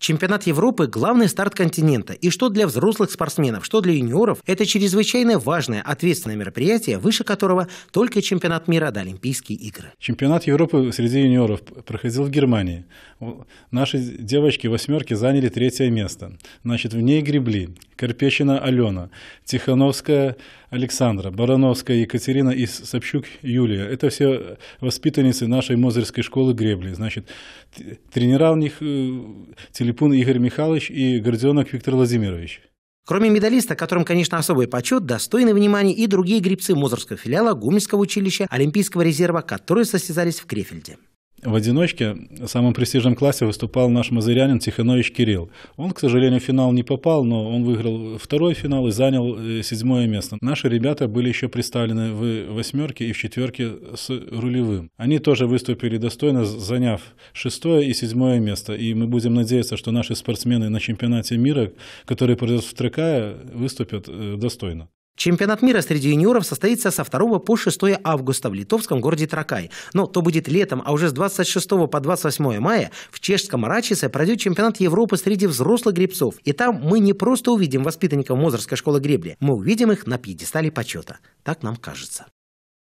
Чемпионат Европы – главный старт континента, и что для взрослых спортсменов, что для юниоров – это чрезвычайно важное, ответственное мероприятие, выше которого только чемпионат мира до Олимпийские игры. Чемпионат Европы среди юниоров проходил в Германии. Наши девочки-восьмерки заняли третье место. Значит, в ней гребли. Карпечина Алена, Тихановская Александра, Барановская Екатерина и Собчук Юлия. Это все воспитанницы нашей Мозырской школы гребли. Значит, тренера у них э, Телепун Игорь Михайлович и Горденок Виктор Владимирович. Кроме медалиста, которым, конечно, особый почет, достойны внимания и другие грибцы Мозырского филиала Гумельского училища Олимпийского резерва, которые состязались в Крефельде в одиночке в самом престижном классе выступал наш мазырянин Тиханович Кирилл. Он, к сожалению, в финал не попал, но он выиграл второй финал и занял э, седьмое место. Наши ребята были еще представлены в восьмерке и в четверке с рулевым. Они тоже выступили достойно, заняв шестое и седьмое место. И мы будем надеяться, что наши спортсмены на чемпионате мира, который пройдет в Трекае, выступят э, достойно. Чемпионат мира среди юниоров состоится со 2 по 6 августа в литовском городе Тракай. Но то будет летом, а уже с 26 по 28 мая в чешском Арачисе пройдет чемпионат Европы среди взрослых гребцов. И там мы не просто увидим воспитанников Мозорской школы гребли, мы увидим их на пьедестале почета. Так нам кажется.